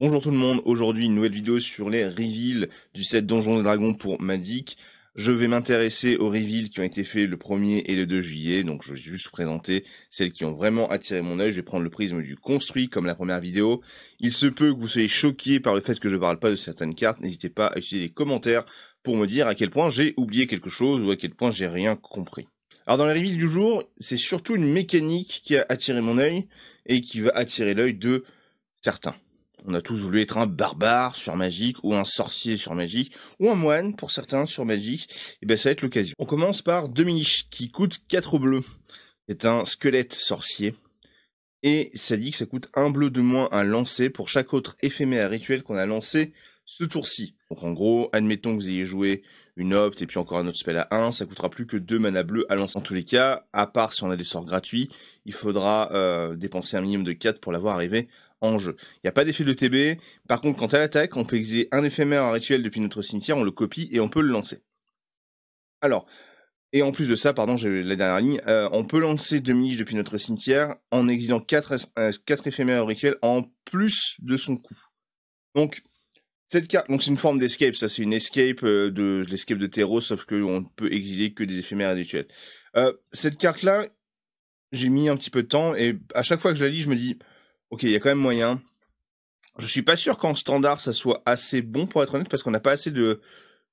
Bonjour tout le monde, aujourd'hui une nouvelle vidéo sur les reveals du set Donjons et Dragons pour Magic. Je vais m'intéresser aux reveals qui ont été faits le 1er et le 2 juillet, donc je vais juste présenter celles qui ont vraiment attiré mon œil. Je vais prendre le prisme du construit comme la première vidéo. Il se peut que vous soyez choqué par le fait que je ne parle pas de certaines cartes, n'hésitez pas à utiliser les commentaires pour me dire à quel point j'ai oublié quelque chose ou à quel point j'ai rien compris. Alors dans les reveals du jour, c'est surtout une mécanique qui a attiré mon œil et qui va attirer l'œil de certains. On a tous voulu être un barbare sur Magic, ou un sorcier sur Magic, ou un moine pour certains sur Magic, et bien ça va être l'occasion. On commence par Dominique, qui coûte 4 bleus. C'est un squelette sorcier. Et ça dit que ça coûte un bleu de moins à lancer pour chaque autre éphémère rituel qu'on a lancé ce tour-ci. Donc en gros, admettons que vous ayez joué une opte et puis encore un autre spell à 1, ça coûtera plus que 2 mana bleus à lancer. En tous les cas, à part si on a des sorts gratuits, il faudra euh, dépenser un minimum de 4 pour l'avoir arrivé en jeu. Il n'y a pas d'effet de TB. Par contre, quand elle attaque, on peut exiler un éphémère rituel depuis notre cimetière, on le copie et on peut le lancer. Alors, et en plus de ça, pardon, j'ai la dernière ligne, euh, on peut lancer deux milices depuis notre cimetière en exilant 4, euh, quatre éphémères rituels en plus de son coût. Donc, cette carte, donc c'est une forme d'escape, ça c'est une escape euh, de l'escape de terreau, sauf qu'on ne peut exiler que des éphémères rituels. cette carte-là, j'ai mis un petit peu de temps, et à chaque fois que je la lis, je me dis, ok, il y a quand même moyen. Je suis pas sûr qu'en standard ça soit assez bon pour être honnête parce qu'on n'a pas assez de,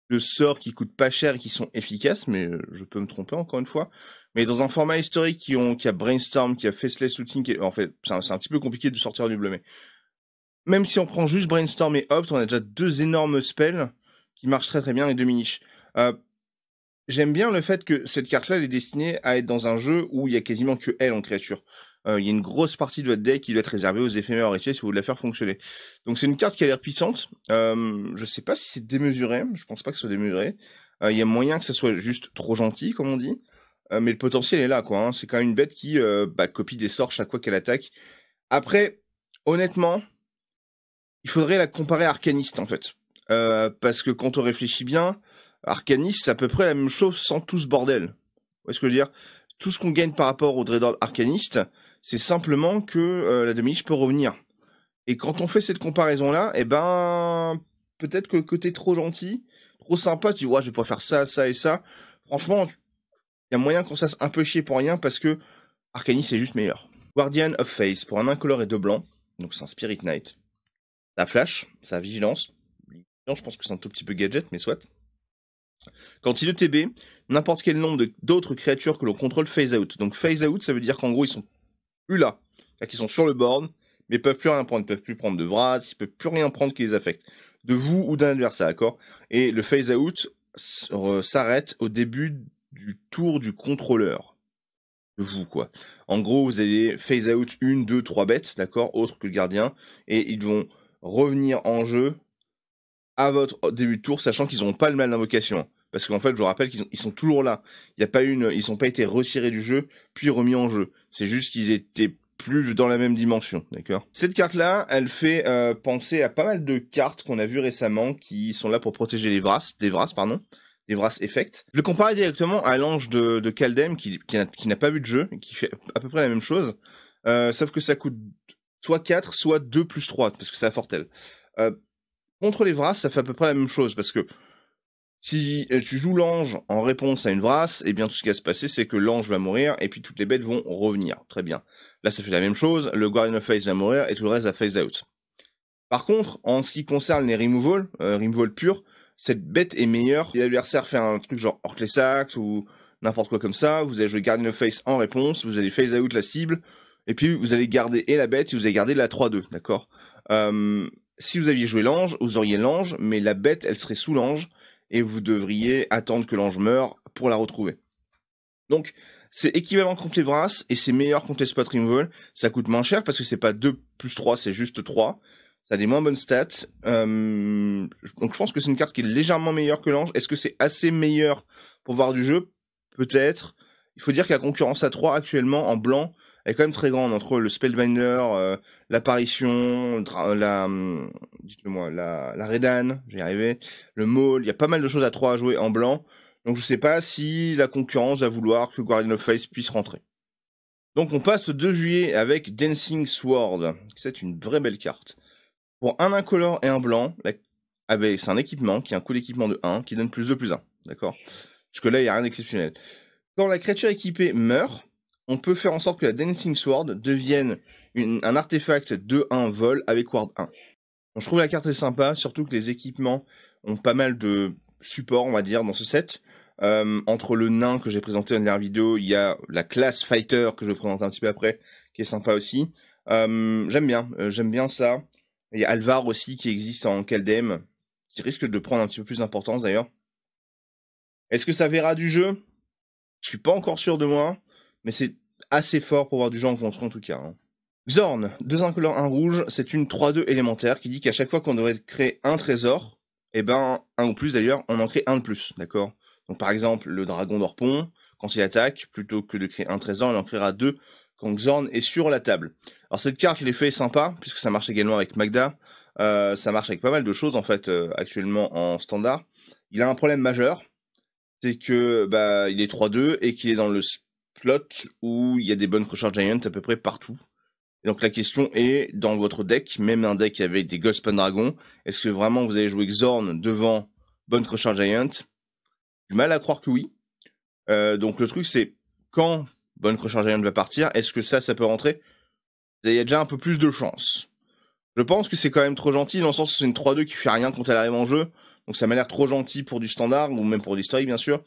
de sorts qui coûtent pas cher et qui sont efficaces, mais euh, je peux me tromper encore une fois. Mais dans un format historique qui, a Brainstorm, qui a Faceless Looting, en fait, c'est un, petit peu compliqué de sortir du bleu, mais même si on prend juste Brainstorm et Opt, on a déjà deux énormes spells qui marchent très très bien les deux niches euh, J'aime bien le fait que cette carte-là, elle est destinée à être dans un jeu où il y a quasiment que elle en créature. Euh, il y a une grosse partie de votre deck qui doit être réservée aux éphémères héritiers si vous voulez la faire fonctionner. Donc c'est une carte qui a l'air puissante. Euh, je ne sais pas si c'est démesuré, je ne pense pas que ce soit démesuré. Euh, il y a moyen que ça soit juste trop gentil, comme on dit. mais le potentiel est là, quoi. Hein. C'est quand même une bête qui bah, copie des sorts chaque fois qu'elle attaque. Après, honnêtement, il faudrait la comparer à Arcaniste, en fait. parce que quand on réfléchit bien, Arcaniste c'est à peu près la même chose sans tout ce bordel. Vous voyez ce que je veux dire Tout ce qu'on gagne par rapport au Dreadlord Arcaniste, c'est simplement que euh, la demi-niche peut revenir. Et quand on fait cette comparaison-là, eh ben, peut-être que le côté trop gentil, trop sympa, tu vois, je vais pas faire ça, ça et ça. Franchement, il y a moyen qu'on s'asse un peu chier pour rien parce que Arcanis est juste meilleur. Guardian of Face, pour un incolore et deux blancs, donc c'est un Spirit Knight. La flash, sa vigilance. je pense que c'est un tout petit peu gadget, mais soit. Quand il est TB, n'importe quel nombre d'autres créatures que l'on contrôle phase out. Donc phase out, ça veut dire qu'en gros, ils sont plus là. sont sur le board, mais peuvent plus rien prendre. Ils peuvent plus prendre de bras, ils peuvent plus rien prendre qui les affecte. De vous ou d'un adversaire, d'accord Et le phase out s'arrête au début du tour du contrôleur. De vous, quoi. En gros, vous allez phase out une, deux, trois bêtes, d'accord Autre que le gardien. Et ils vont revenir en jeu à votre début de tour, sachant qu'ils n'ont pas le mal d'invocation parce qu'en fait, je vous rappelle qu'ils sont toujours là. Il n'y a pas une, ils n'ont pas été retirés du jeu puis remis en jeu. C'est juste qu'ils étaient plus dans la même dimension, d'accord Cette carte-là, elle fait euh, penser à pas mal de cartes qu'on a vues récemment qui sont là pour protéger les Vras, des Vras, pardon, des Vras Effect. Je le compare directement à l'ange de, de Kaldem qui, n'a pas vu de jeu, qui fait à peu près la même chose, euh, sauf que ça coûte soit 4, soit 2 plus 3, parce que c'est la Fortel. Euh, contre les Vras, ça fait à peu près la même chose, parce que si euh, tu joues l'ange en réponse à une brasse, eh bien tout ce qui va se passer, c'est que l'ange va mourir et puis toutes les bêtes vont revenir. Très bien. Là, ça fait la même chose. Le Guardian of face va mourir et tout le reste va phase out. Par contre, en ce qui concerne les removals, euh, removal pur, cette bête est meilleure. Si l'adversaire fait un truc genre les sacs ou n'importe quoi comme ça, vous allez jouer Guardian of Face en réponse, vous allez phase out la cible, et puis vous allez garder et la bête et vous allez garder la 3-2, d'accord euh, Si vous aviez joué l'ange, vous auriez l'ange, mais la bête, elle serait sous l'ange, et vous devriez attendre que l'ange meure pour la retrouver. Donc, c'est équivalent contre les brasses et c'est meilleur contre les spot removal. Ça coûte moins cher parce que c'est pas 2 plus 3, c'est juste 3. Ça a des moins bonnes stats. Euh, donc je pense que c'est une carte qui est légèrement meilleure que l'ange. Est-ce que c'est assez meilleur pour voir du jeu Peut-être. Il faut dire qu'à concurrence à 3 actuellement en blanc, elle est quand même très grande entre le Spellbinder, euh, l'apparition, euh, la, hum, dites moi la, la Redan, j'y arrivais, le Maul, il y a pas mal de choses à trois à jouer en blanc. Donc je sais pas si la concurrence va vouloir que Guardian of Face puisse rentrer. Donc on passe 2 juillet avec Dancing Sword. C'est une vraie belle carte. Pour un incolore et un blanc, ah ben, c'est un équipement qui a un coup d'équipement de 1 qui donne plus 2 plus 1. D'accord que là, il n'y a rien d'exceptionnel. Quand la créature équipée meurt, on peut faire en sorte que la Dancing Sword devienne un artefact de 1 vol avec Ward 1. je trouve la carte est sympa, surtout que les équipements ont pas mal de support, on va dire, dans ce set. Euh, entre le nain que j'ai présenté en dernière vidéo, il y a la classe fighter que je vais présenter un petit peu après, qui est sympa aussi. Euh, j'aime bien, euh, j'aime bien ça. Il y a Alvar aussi qui existe en Kaldem, qui risque de prendre un petit peu plus d'importance d'ailleurs. Est-ce que ça verra du jeu Je suis pas encore sûr de moi mais c'est assez fort pour voir du genre contre en tout cas. Xorn, hein. 2 deux incolores, un rouge, c'est une 3-2 élémentaire qui dit qu'à chaque fois qu'on devrait créer un trésor, et eh ben un ou plus d'ailleurs, on en crée un de plus, d'accord Donc par exemple, le dragon d'Orpon, quand il attaque, plutôt que de créer un trésor, il en créera deux quand Xorn est sur la table. Alors cette carte, l'effet est sympa, puisque ça marche également avec Magda, euh, ça marche avec pas mal de choses en fait euh, actuellement en standard. Il a un problème majeur, c'est que bah, il est 3-2 et qu'il est dans le plot où il y a des bonnes recharges Giant à peu près partout. donc la question est, dans votre deck, même un deck avec des Ghost Dragons, est-ce que vraiment vous allez jouer Xorn devant Bonne Crusher Giant Du mal à croire que oui. Euh, donc le truc c'est, quand Bonne Crusher Giant va partir, est-ce que ça, ça peut rentrer Il y a déjà un peu plus de chance. Je pense que c'est quand même trop gentil, dans le sens où c'est une 3-2 qui fait rien quand elle arrive en jeu, donc ça m'a l'air trop gentil pour du standard, ou même pour du story bien sûr.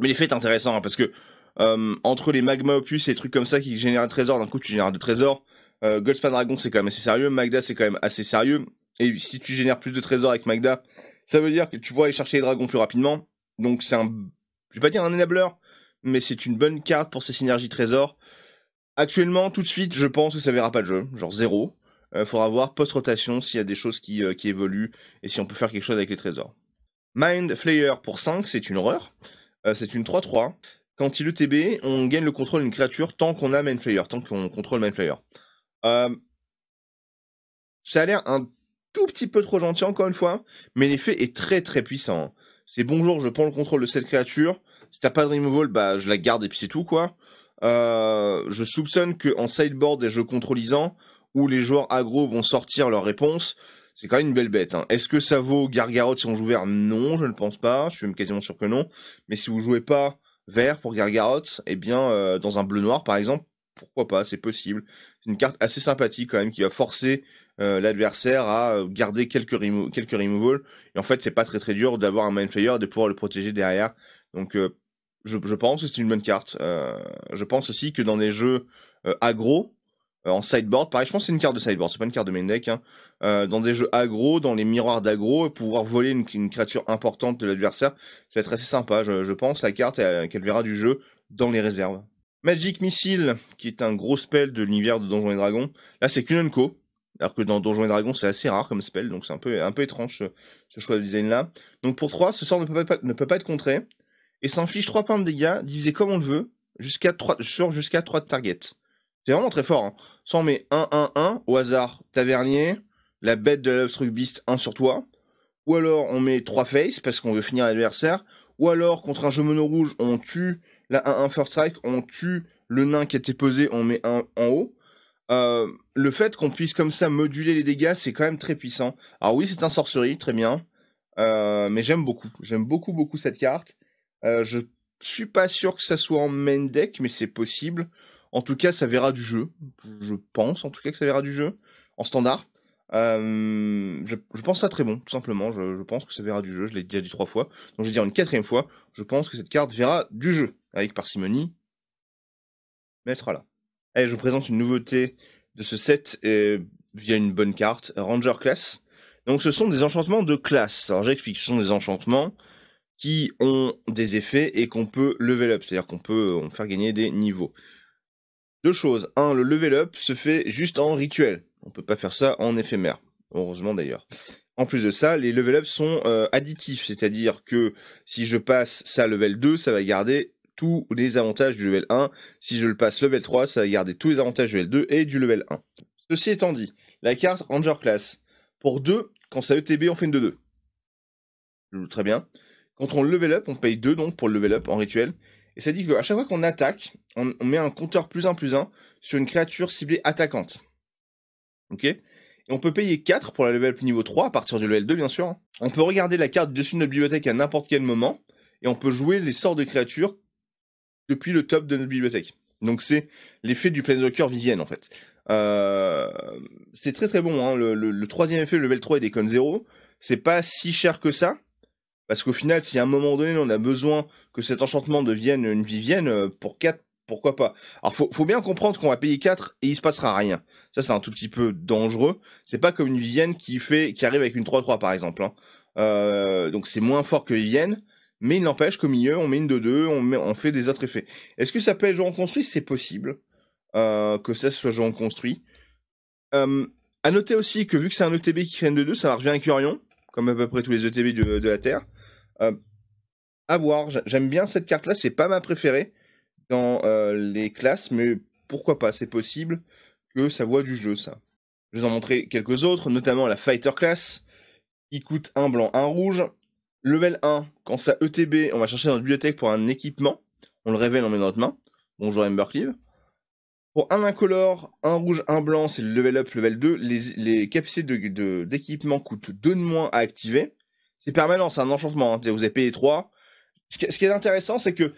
Mais l'effet est intéressant, hein, parce que euh, entre les magma opus et les trucs comme ça qui génèrent un trésor, d'un coup tu génères deux trésors. Euh, Goldspan Dragon c'est quand même assez sérieux, Magda c'est quand même assez sérieux. Et si tu génères plus de trésors avec Magda, ça veut dire que tu pourras aller chercher les dragons plus rapidement. Donc c'est un, je vais pas dire un enabler, mais c'est une bonne carte pour ces synergies trésors. Actuellement, tout de suite, je pense que ça verra pas le jeu, genre zéro. Euh, faudra voir post-rotation s'il y a des choses euh, qui, évoluent et si on peut faire quelque chose avec les trésors. Mind Flayer pour 5, c'est une horreur. c'est une 3-3 quand il e TB, on gagne le contrôle d'une créature tant qu'on a main player, tant qu'on contrôle main player. Euh, ça a l'air un tout petit peu trop gentil encore une fois, mais l'effet est très très puissant. C'est bonjour, je prends le contrôle de cette créature. Si t'as pas de removal, bah je la garde et puis c'est tout quoi. Euh, je soupçonne que en sideboard des jeux contrôlisants, où les joueurs aggro vont sortir leur réponse, c'est quand même une belle bête. Hein. Est-ce que ça vaut Gargarot si on joue vert Non, je ne pense pas. Je suis même quasiment sûr que non. Mais si vous jouez pas vert pour Gargaroth, eh bien, euh, dans un bleu noir, par exemple, pourquoi pas, c'est possible. C'est une carte assez sympathique quand même qui va forcer euh, l'adversaire à euh, garder quelques, quelques removals. Et en fait, c'est pas très très dur d'avoir un main de pouvoir le protéger derrière. Donc, je, je, pense que c'est une bonne carte. je pense aussi que dans des jeux agro euh, en sideboard. Pareil, je pense que c'est une carte de sideboard, c'est pas une carte de main deck. Hein. Euh, dans des jeux aggro, dans les miroirs d'aggro, pouvoir voler une, créature importante de l'adversaire, ça va être assez sympa, je, pense. La carte qu'elle verra du jeu dans les réserves. Magic Missile, qui est un gros spell de l'univers de Donjons et Dragons. Là, c'est Kunenko. Alors que dans Donjons et Dragons, c'est assez rare comme spell, donc c'est un peu, un peu étrange ce, choix de design là. Donc pour 3, ce sort ne peut pas, ne peut pas être contré. Et s'inflige 3 points de dégâts, divisé comme on le veut, jusqu'à 3, sur jusqu'à 3 targets. C'est vraiment très fort. Hein. Sans on met 1-1-1 au hasard Tavernier, la bête de Truck Beast 1 sur toi. Ou alors on met 3 face parce qu'on veut finir l'adversaire. Ou alors contre un jeu mono rouge, on tue la 1-1 First Strike, on tue le nain qui a été posé, on met un en haut. Euh, le fait qu'on puisse comme ça moduler les dégâts, c'est quand même très puissant. Alors oui, c'est un sorcerie, très bien. Euh, mais j'aime beaucoup. J'aime beaucoup, beaucoup cette carte. Euh, je suis pas sûr que ça soit en main deck, mais c'est possible. En tout cas, ça verra du jeu. Je pense en tout cas que ça verra du jeu en standard. Euh, je, pense ça très bon, tout simplement. Je, pense que ça verra du jeu. Je l'ai déjà dit trois fois. Donc je vais dire une quatrième fois. Je pense que cette carte verra du jeu. Avec parcimonie. Mais elle sera là. Allez, je vous présente une nouveauté de ce set euh, via une bonne carte. Ranger Class. Donc ce sont des enchantements de classe. Alors j'explique, ce sont des enchantements qui ont des effets et qu'on peut level up. C'est-à-dire qu'on peut faire gagner des niveaux. Deux choses. Un, le level up se fait juste en rituel. On peut pas faire ça en éphémère. Heureusement d'ailleurs. En plus de ça, les level up sont euh, additifs, c'est-à-dire que si je passe ça level 2, ça va garder tous les avantages du level 1. Si je le passe level 3, ça va garder tous les avantages du level 2 et du level 1. Ceci étant dit, la carte Ranger Class, pour 2, quand ça ETB, on fait une 2-2. Très bien. Quand on level up, on paye 2 donc pour le level up en rituel. Et ça dit qu'à chaque fois qu'on attaque, on, met un compteur plus 1 plus 1 sur une créature ciblée attaquante. Ok Et on peut payer 4 pour la level niveau 3, à partir du level 2 bien sûr. Hein. On peut regarder la carte dessus de notre bibliothèque à n'importe quel moment, et on peut jouer les sorts de créatures depuis le top de notre bibliothèque. Donc c'est l'effet du Planeswalker Vivienne en fait. Euh, c'est très très bon, hein. le, troisième effet, le level 3 est des 0, c'est pas si cher que ça, parce qu'au final, si à un moment donné, on a besoin que cet enchantement devienne une vivienne, euh, pour 4, pourquoi pas Alors, faut, faut bien comprendre qu'on va payer 4 et il se passera rien. Ça, c'est un tout petit peu dangereux. C'est pas comme une vivienne qui, fait, qui arrive avec une 3-3, par exemple. Hein. Euh, donc, c'est moins fort que vivienne. Mais il n'empêche qu'au milieu, on met une 2-2, on, fait des autres effets. Est-ce que ça peut être joué en construit C'est possible euh, que ça soit joué en construit. Euh, noter aussi que vu que c'est un ETB qui crée une 2-2, ça va revenir avec Curion, comme à peu près tous les ETB de la Terre. Euh, à voir. J'aime bien cette carte-là, c'est pas ma préférée dans euh, les classes, mais pourquoi pas, c'est possible que ça voit du jeu, ça. Je vais en montrer quelques autres, notamment la Fighter Class, qui coûte un blanc, un rouge. Level 1, quand ça ETB, on va chercher dans la bibliothèque pour un équipement. On le révèle, on met dans notre main. Bonjour Embercleave. Pour un incolore, un rouge, un blanc, c'est le level up, level 2. Les, capacités d'équipement de, coûtent 2 de moins à activer. C'est permanent, c'est un enchantement. Hein. Vous avez payé 3. Ce qui, est intéressant, c'est que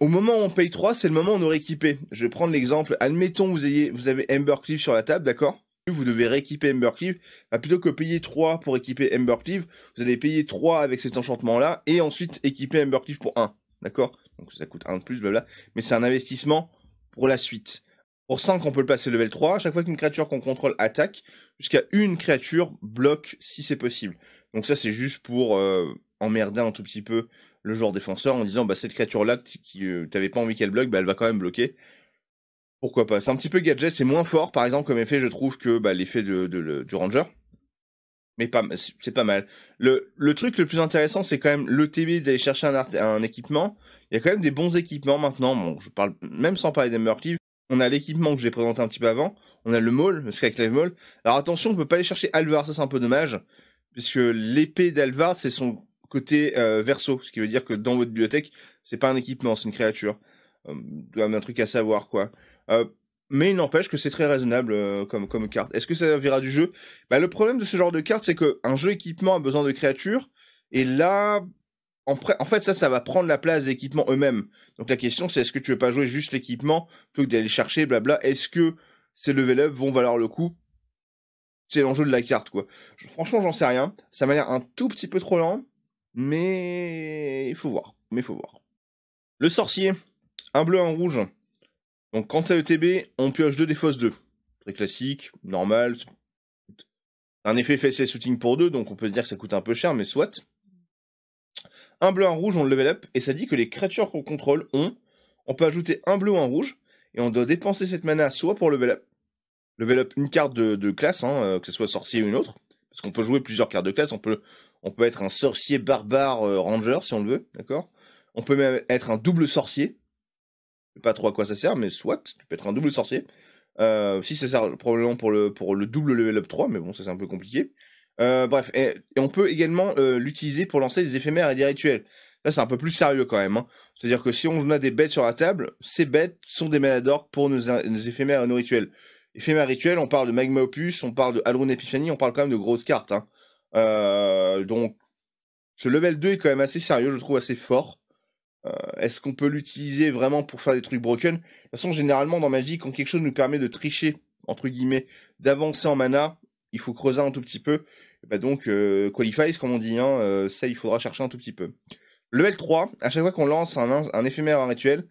au moment où on paye 3, c'est le moment où on aurait équipé. Je vais prendre l'exemple. Admettons, vous, vous avez Ember Cleave sur la table, d'accord vous devez rééquiper Embercleave, Cleave. Bah, plutôt que payer 3 pour équiper Cleave, vous allez payer 3 avec cet enchantement-là, et ensuite équiper Cleave pour 1. D'accord Donc ça coûte 1 de plus, blablabla, Mais c'est un investissement pour la suite. Pour 5, on peut le passer level 3. À chaque fois qu'une créature qu'on contrôle attaque, jusqu'à une créature bloque si c'est possible. Donc ça, c'est juste pour euh, emmerder un tout petit peu le joueur défenseur en disant bah, cette créature-là qui euh, tu n'avais pas envie qu'elle bloque, bah, elle va quand même bloquer. Pourquoi pas C'est un petit peu gadget, c'est moins fort par exemple comme effet, je trouve, que bah, l'effet de, du Ranger. Mais pas, c'est pas mal. Le, le, truc le plus intéressant, c'est quand même le TB d'aller chercher un, un, équipement. Il y a quand même des bons équipements maintenant. Bon, je parle même sans parler des Murkleaves. On a l'équipement que j'ai présenté un petit peu avant. On a le Maul, le Skyclave Maul. Alors attention, on peut pas aller chercher Alvar, ça c'est un peu dommage puisque l'épée d'Alvar, c'est son côté euh, verso, ce qui veut dire que dans votre bibliothèque, c'est pas un équipement, c'est une créature. Euh, doit un truc à savoir, quoi. Euh, mais il n'empêche que c'est très raisonnable euh, comme, carte. Est-ce que ça servira du jeu bah, Le problème de ce genre de carte, c'est qu'un jeu équipement a besoin de créatures, et là, en, fait, ça, ça va prendre la place des équipements eux-mêmes. Donc la question, c'est est-ce que tu veux pas jouer juste l'équipement plutôt que d'aller chercher, blabla. Est-ce que ces level up vont valoir le coup c'est l'enjeu de la carte, quoi. Franchement, j'en sais rien. Ça m'a l'air un tout petit peu trop lent, mais il faut voir. Mais faut voir. Le sorcier, un bleu, un rouge. Donc quand c'est le on pioche deux des 2. Très classique, normal. Un effet fessé shooting pour deux, donc on peut se dire que ça coûte un peu cher, mais soit. Un bleu, un rouge, on le level up, et ça dit que les créatures qu'on contrôle ont. On peut ajouter un bleu en un rouge, et on doit dépenser cette mana soit pour level up, level up une carte de, classe, hein, euh, que ce soit sorcier ou une autre, parce qu'on peut jouer plusieurs cartes de classe, on peut, on peut être un sorcier barbare euh, ranger si on le veut, d'accord On peut même être un double sorcier, je sais pas trop à quoi ça sert, mais soit, tu peux être un double sorcier, euh, si ça sert probablement pour le, pour le double level up 3, mais bon, ça c'est un peu compliqué. bref, et, on peut également l'utiliser pour lancer des éphémères et des rituels. Là, c'est un peu plus sérieux quand même. Hein. C'est-à-dire que si on a des bêtes sur la table, ces bêtes sont des maladors pour nos, nos éphémères et nos rituels. Éphémère Rituel, on parle de Magma Opus, on parle de Alrune Epiphany, on parle quand même de grosses cartes. Hein. Euh, donc, ce level 2 est quand même assez sérieux, je trouve assez fort. Euh, est-ce qu'on peut l'utiliser vraiment pour faire des trucs broken De toute façon, généralement, dans magie quand quelque chose nous permet de tricher, entre guillemets, d'avancer en mana, il faut creuser un tout petit peu. Bah donc, qualify, euh, qualifies, comme on dit, hein, ça, il faudra chercher un tout petit peu. Level 3, à chaque fois qu'on lance un, éphémère rituel,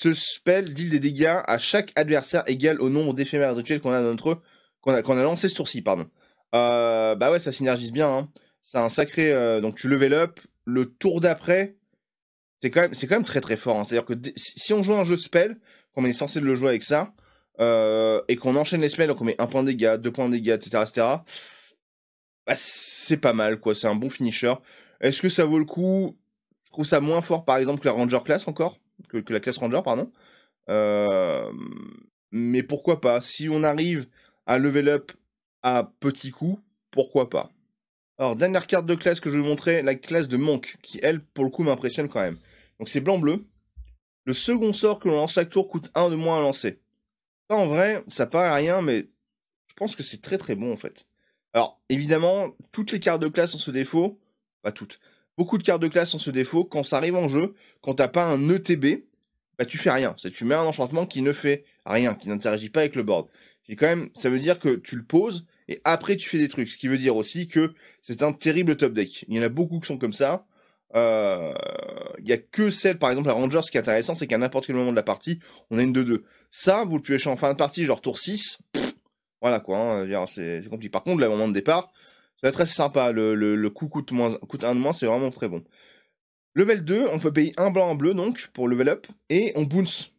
ce spell deal des dégâts à chaque adversaire égal au nombre d'éphémères rituels qu'on a notre qu'on a, qu'on a lancé ce tour-ci, pardon. Euh, bah ouais, ça synergise bien. Hein. C'est un sacré. Euh, donc tu level up. Le tour d'après, c'est quand même c'est quand même très très fort. Hein. C'est-à-dire que si on joue un jeu de spell, qu'on est censé le jouer avec ça, euh, et qu'on enchaîne les spells, donc on met un point de dégâts, deux points de dégâts, etc., etc. Bah, c'est pas mal quoi. C'est un bon finisher. Est-ce que ça vaut le coup Je trouve ça moins fort par exemple que la Ranger class encore que, la classe Ranger, pardon. Euh, mais pourquoi pas Si on arrive à level up à petit coup, pourquoi pas Alors, dernière carte de classe que je vais vous montrer, la classe de Monk, qui elle, pour le coup, m'impressionne quand même. Donc c'est blanc-bleu. Le second sort que l'on lance chaque tour coûte 1 de moins à lancer. Ça, en vrai, ça paraît rien, mais je pense que c'est très très bon en fait. Alors, évidemment, toutes les cartes de classe ont ce défaut. Pas toutes. Beaucoup de cartes de classe ont ce défaut. Quand ça arrive en jeu, quand t'as pas un ETB, bah tu fais rien. C'est tu mets un enchantement qui ne fait rien, qui n'interagit pas avec le board. C'est quand même, ça veut dire que tu le poses et après tu fais des trucs. Ce qui veut dire aussi que c'est un terrible top deck. Il y en a beaucoup qui sont comme ça. Euh, il n'y a que celle, par exemple, la Ranger, ce qui est intéressant, c'est qu'à n'importe quel moment de la partie, on a une 2-2. Ça, vous le piochez en fin de partie, genre tour 6, voilà quoi, hein. c'est compliqué. Par contre, le moment de départ, ça très sympa. Le, le, coût coûte, moins, de moins, c'est vraiment très bon. Level 2, on peut payer un blanc, en bleu donc pour level up. Et on bounce.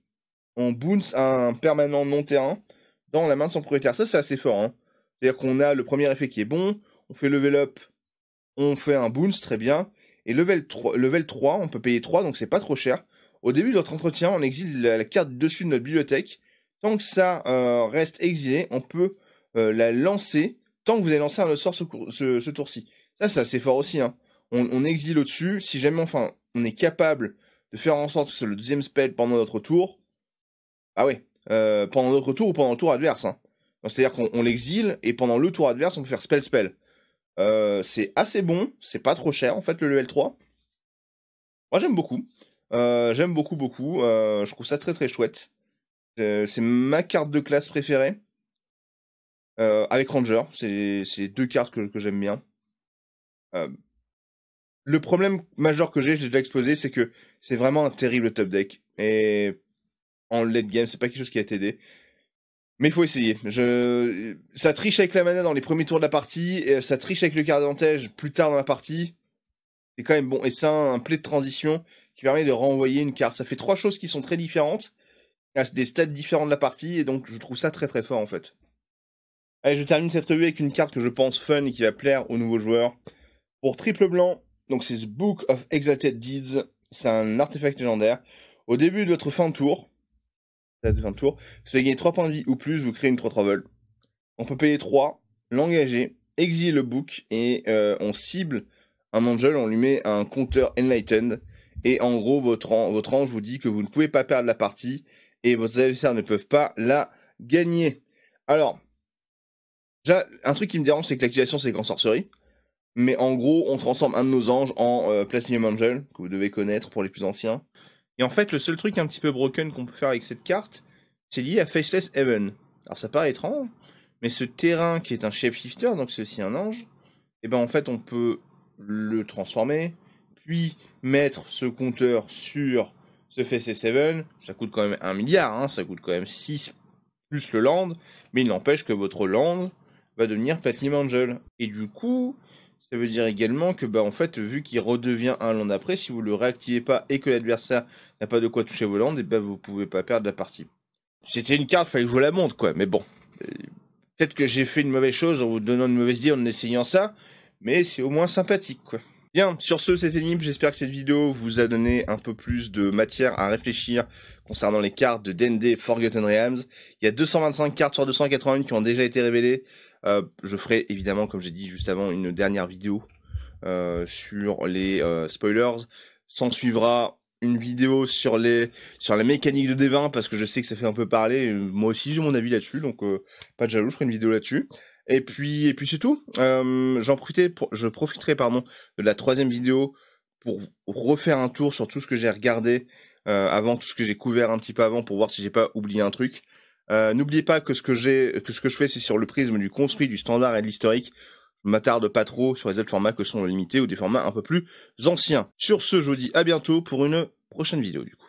On bounce un permanent non-terrain dans la main de son propriétaire. Ça, c'est assez fort. Hein. C'est-à-dire qu'on a le premier effet qui est bon. On fait level up. On fait un boons, très bien. Et level 3, level 3 on peut payer 3, donc c'est pas trop cher. Au début de notre entretien, on exile la, carte dessus de notre bibliothèque. Tant que ça euh, reste exilé, on peut euh, la lancer tant que vous allez lancer un sort ce, tour-ci. Ça, c'est assez fort aussi. Hein. On, exile au-dessus. Si jamais, enfin, on est capable de faire en sorte que le deuxième spell pendant notre tour, ah ouais, euh, pendant notre tour ou pendant le tour adverse. Hein. C'est-à-dire qu'on l'exile et pendant le tour adverse, on peut faire spell spell. Euh, c'est assez bon, c'est pas trop cher en fait le level 3. Moi j'aime beaucoup. Euh, j'aime beaucoup beaucoup. je trouve ça très très chouette. c'est ma carte de classe préférée. Euh, avec Ranger, c'est deux cartes que, que j'aime bien. Euh, le problème majeur que j'ai, je l'ai déjà exposé, c'est que c'est vraiment un terrible top deck. Et en late game, c'est pas quelque chose qui a aidé. Mais il faut essayer. Je... Ça triche avec la mana dans les premiers tours de la partie, et ça triche avec le quart plus tard dans la partie. C'est quand même bon. Et ça, un play de transition qui permet de renvoyer une carte. Ça fait trois choses qui sont très différentes, à des stades différents de la partie, et donc je trouve ça très très fort en fait. Allez, je termine cette revue avec une carte que je pense fun et qui va plaire aux nouveaux joueurs. Pour triple blanc, donc c'est The Book of Exalted Deeds. C'est un artefact légendaire. Au début de votre fin de tour, fin de tour, vous avez gagné 3 points de vie ou plus, vous créez une 3 vol. On peut payer 3, l'engager, exiler le book et euh, on cible un angel, on lui met un compteur enlightened. Et en gros, votre, votre ange vous dit que vous ne pouvez pas perdre la partie et vos adversaires ne peuvent pas la gagner. Alors, un truc qui me dérange, c'est que l'activation, c'est qu'en sorcerie. Mais en gros, on transforme un de nos anges en euh, Angel, que vous devez connaître pour les plus anciens. Et en fait, le seul truc un petit peu broken qu'on peut faire avec cette carte, c'est lié à Faceless Heaven. Alors ça paraît étrange, mais ce terrain qui est un shifter donc c'est aussi un ange, et eh ben en fait on peut le transformer, puis mettre ce compteur sur ce Faceless Heaven. Ça coûte quand même un milliard, hein, ça coûte quand même 6 plus le land, mais il n'empêche que votre land, devenir platinum Angel Et du coup, ça veut dire également que, bah, en fait, vu qu'il redevient un land après, si vous le réactivez pas et que l'adversaire n'a pas de quoi toucher vos landes, et bah, vous pouvez pas perdre la partie. C'était une carte, fallait que je vous la montre, quoi. Mais bon, euh, peut-être que j'ai fait une mauvaise chose en vous donnant une mauvaise idée en essayant ça, mais c'est au moins sympathique, quoi. Bien, sur ce, c'était Nib J'espère que cette vidéo vous a donné un peu plus de matière à réfléchir concernant les cartes de D&D Forgotten Realms. Il y a 225 cartes sur 281 qui ont déjà été révélées. Euh, je ferai évidemment, comme j'ai dit juste avant, une dernière vidéo euh, sur les euh, spoilers. S'en suivra une vidéo sur les sur la mécanique de D20, parce que je sais que ça fait un peu parler. Moi aussi j'ai mon avis là-dessus, donc pas de jaloux, je ferai une vidéo là-dessus. Et puis et puis c'est tout. J'en je profiterai pardon de la troisième vidéo pour refaire un tour sur tout ce que j'ai regardé avant, tout ce que j'ai couvert un petit peu avant pour voir si j'ai pas oublié un truc. Euh, n'oubliez pas que ce que j'ai, ce que je fais, c'est sur le prisme du construit, du standard et de l'historique. Je m'attarde pas trop sur les autres formats que sont limités ou des formats un peu plus anciens. Sur ce, je vous dis à bientôt pour une prochaine vidéo du coup.